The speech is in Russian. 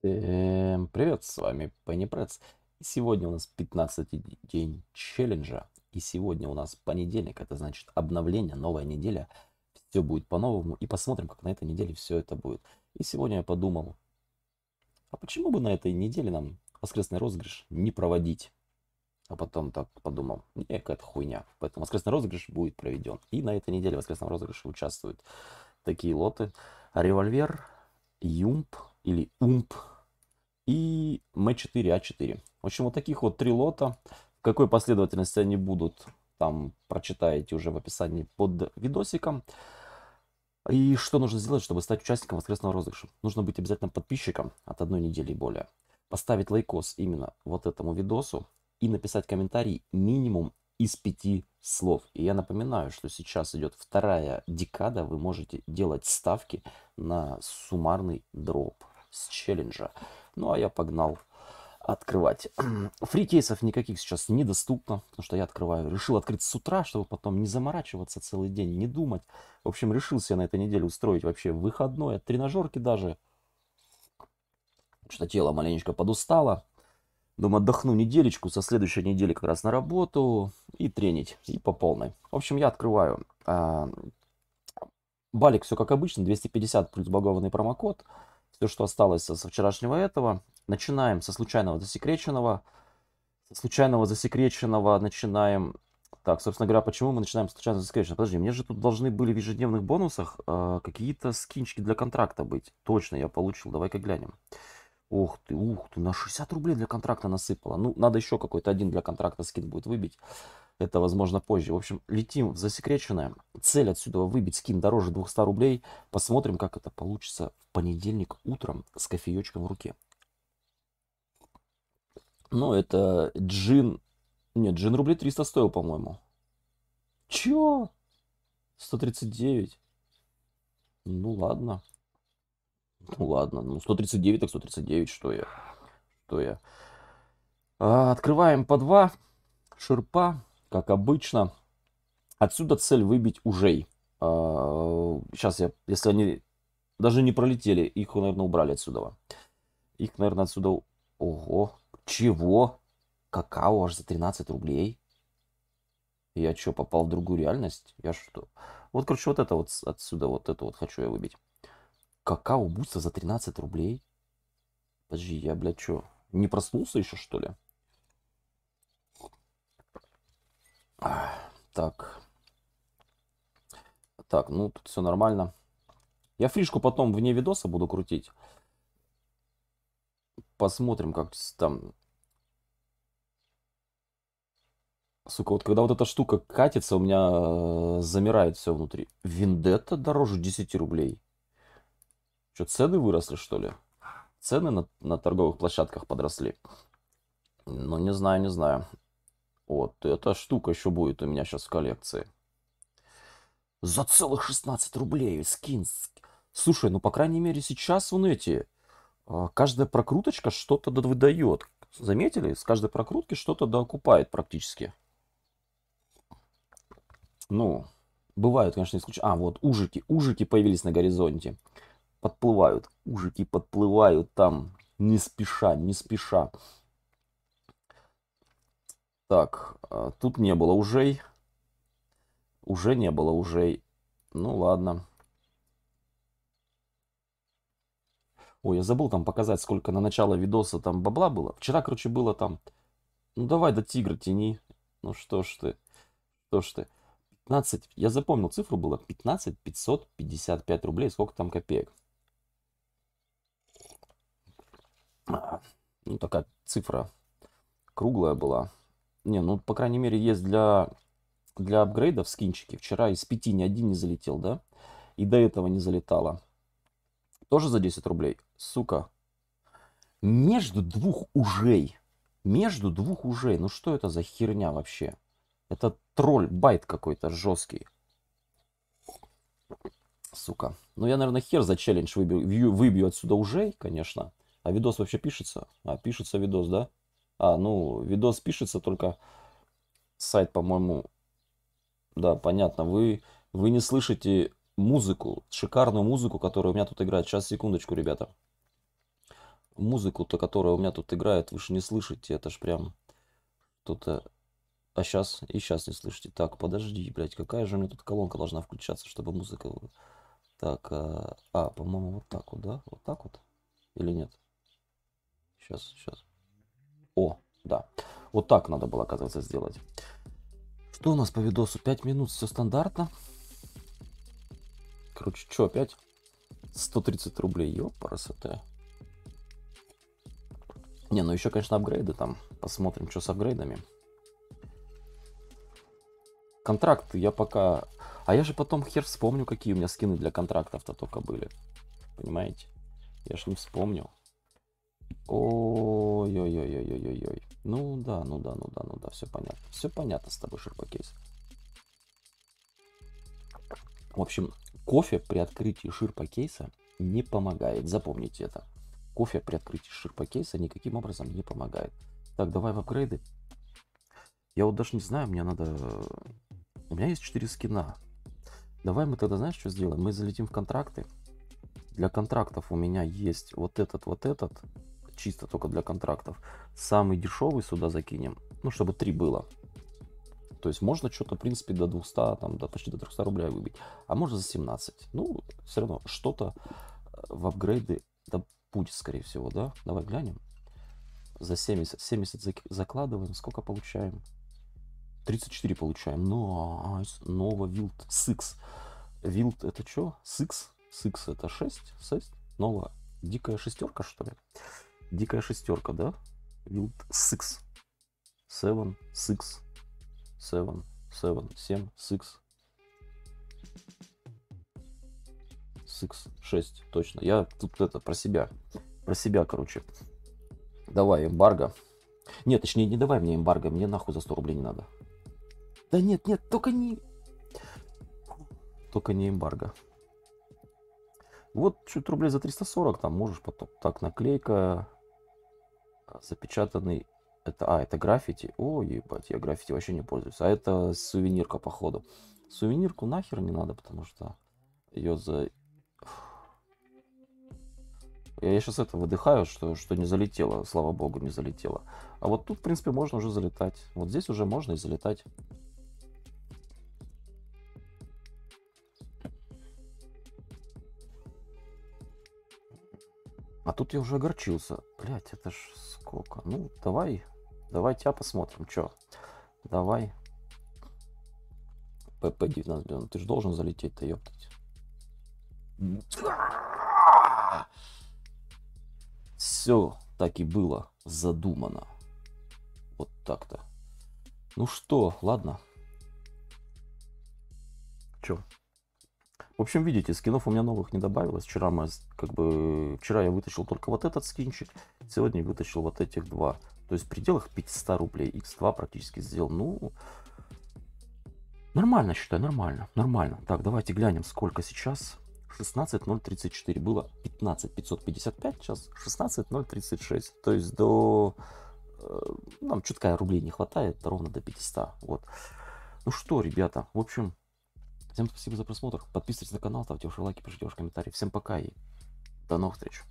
Всем эм, привет, с вами Пенни Прец. И сегодня у нас 15 день челленджа. И сегодня у нас понедельник, это значит обновление, новая неделя. Все будет по-новому. И посмотрим, как на этой неделе все это будет. И сегодня я подумал, а почему бы на этой неделе нам воскресный розыгрыш не проводить? А потом так подумал, не, какая-то хуйня. Поэтому воскресный розыгрыш будет проведен. И на этой неделе в воскресном розыгрыше участвуют такие лоты. Револьвер, Юмп, или умп и М 4 А 4 В общем, вот таких вот три лота. В какой последовательности они будут, там прочитаете уже в описании под видосиком. И что нужно сделать, чтобы стать участником воскресного розыгрыша? Нужно быть обязательно подписчиком от одной недели и более. Поставить лайкос именно вот этому видосу и написать комментарий минимум из пяти слов. И я напоминаю, что сейчас идет вторая декада, вы можете делать ставки на суммарный дроп с челленджа. Ну, а я погнал открывать. Фрикейсов никаких сейчас недоступно, потому что я открываю. Решил открыть с утра, чтобы потом не заморачиваться целый день, не думать. В общем, решил себе на этой неделе устроить вообще выходной от тренажерки даже. Что тело маленечко подустало. Думаю, отдохну неделечку, со следующей недели как раз на работу и тренить, и по полной. В общем, я открываю. А, балик все как обычно, 250 плюс багованный промокод – все, что осталось со вчерашнего этого. Начинаем со случайного засекреченного. Со случайного засекреченного начинаем... Так, собственно говоря, почему мы начинаем случайно, случайного засекреченного? Подожди, мне же тут должны были в ежедневных бонусах э, какие-то скинчики для контракта быть. Точно, я получил, давай-ка глянем. Ух ты, ух ты, на 60 рублей для контракта насыпало. Ну, надо еще какой-то один для контракта скин будет выбить. Это, возможно, позже. В общем, летим в засекреченное. Цель отсюда выбить скин дороже 200 рублей. Посмотрим, как это получится в понедельник утром с кофеечком в руке. Ну, это джин... Нет, джин рублей 300 стоил, по-моему. Чё? 139. Ну, ладно. Ну, ладно. Ну, 139 так 139, что я? Что я? А, открываем по 2. Ширпа как обычно. Отсюда цель выбить ужей. Сейчас а, я, если они даже не пролетели, их, наверное, убрали отсюда. Их, наверное, отсюда... Ого, чего? Какао аж за 13 рублей? Я что, попал в другую реальность? Я что? Вот, короче, вот это вот отсюда, вот это вот хочу я выбить. Какао буста за 13 рублей? Подожди, я, блядь, что, не проснулся еще, что ли? Так. Так, ну тут все нормально. Я фришку потом вне видоса буду крутить. Посмотрим, как там... Сука, вот когда вот эта штука катится, у меня э, замирает все внутри. Виндетта дороже 10 рублей. Что, цены выросли, что ли? Цены на, на торговых площадках подросли. Ну, не знаю, не знаю. Вот, эта штука еще будет у меня сейчас в коллекции. За целых 16 рублей скин. Слушай, ну, по крайней мере, сейчас вон эти... А, каждая прокруточка что-то выдает. Заметили? С каждой прокрутки что-то докупает практически. Ну, бывают, конечно, исключения. А, вот, ужики. Ужики появились на горизонте. Подплывают. Ужики подплывают там не спеша, не спеша. Так, а, тут не было ужей. Уже не было ужей. Ну ладно. Ой, я забыл там показать, сколько на начало видоса там бабла было. Вчера, короче, было там... Ну давай до тигра тяни. Ну что ж ты, что ж ты. 15, я запомнил, цифру было 15 555 рублей, сколько там копеек. А, ну такая цифра круглая была. Не, ну, по крайней мере, есть для, для апгрейдов скинчики. Вчера из 5 ни один не залетел, да? И до этого не залетало. Тоже за 10 рублей? Сука. Между двух ужей. Между двух ужей. Ну что это за херня вообще? Это тролль, байт какой-то жесткий. Сука. Ну я, наверное, хер за челлендж выбью, выбью отсюда ужей, конечно. А видос вообще пишется? А, пишется видос, да? А, ну, видос пишется только сайт, по-моему. Да, понятно. Вы, вы не слышите музыку, шикарную музыку, которая у меня тут играет. Сейчас, секундочку, ребята. Музыку-то, которая у меня тут играет, вы же не слышите. Это ж прям что-то... А сейчас и сейчас не слышите. Так, подожди, блядь, какая же у меня тут колонка должна включаться, чтобы музыка... Так, а, а по-моему, вот так вот, да? Вот так вот? Или нет? Сейчас, сейчас. О, да. Вот так надо было, оказывается, сделать. Что у нас по видосу? 5 минут, все стандартно. Короче, что опять? 130 рублей, ёпарасоте. Не, ну еще, конечно, апгрейды там. Посмотрим, что с апгрейдами. Контракт я пока... А я же потом хер вспомню, какие у меня скины для контрактов-то только были. Понимаете? Я же не вспомнил. Ой-ой-ой-ой-ой-ой. Ну да, ну да, ну да, ну да, все понятно. Все понятно с тобой, Ширпакейс. В общем, кофе при открытии Ширпакейса не помогает. Запомните это. Кофе при открытии Ширпакейса никаким образом не помогает. Так, давай в апгрейды. Я вот даже не знаю, мне надо... У меня есть 4 скина. Давай мы тогда, знаешь, что сделаем? Мы залетим в контракты. Для контрактов у меня есть вот этот, вот этот чисто только для контрактов. Самый дешевый сюда закинем, ну, чтобы 3 было. То есть можно что-то, в принципе, до 200, там, до, почти до 300 рублей выбить. А можно за 17. Ну, все равно что-то э, в апгрейды да будет, скорее всего, да? Давай глянем. За 70. 70 закладываем. Сколько получаем? 34 получаем. но Нова Wild сикс Wild это что? сикс сикс это 6? 6? Нова. Дикая шестерка, что ли? Дикая шестерка, да? Wild six, seven, six, seven, seven, семь, six, six, шесть, точно. Я тут это про себя. Про себя, короче. Давай, эмбарго. Нет, точнее, не давай мне эмбарго. Мне нахуй за 100 рублей не надо. Да нет, нет, только не... Только не эмбарго. Вот чуть рублей за 340 там можешь потом. Так, наклейка запечатанный... Это, а, это граффити. О, ебать, я граффити вообще не пользуюсь. А это сувенирка, походу. Сувенирку нахер не надо, потому что ее за... Я сейчас это выдыхаю, что, что не залетело, слава богу, не залетело. А вот тут, в принципе, можно уже залетать. Вот здесь уже можно и залетать. А тут я уже огорчился. Блять, это ж сколько? Ну, давай, давай тебя посмотрим. Чё? Давай. ПП-19, ну ты же должен залететь-то, ёптать. Все так и было задумано. Вот так-то. Ну что, ладно. Чё? В общем, видите, скинов у меня новых не добавилось. Вчера, мы, как бы, вчера я вытащил только вот этот скинчик, сегодня вытащил вот этих два. То есть в пределах 500 рублей x2 практически сделал. Ну, нормально, считаю, нормально, нормально. Так, давайте глянем, сколько сейчас. 16034 было 15555, сейчас 16036. То есть до... Э, нам чутка рублей не хватает, ровно до 500. Вот. Ну что, ребята, в общем, Всем спасибо за просмотр. Подписывайтесь на канал, ставьте ваши лайки, пишите ваши комментарии. Всем пока и до новых встреч.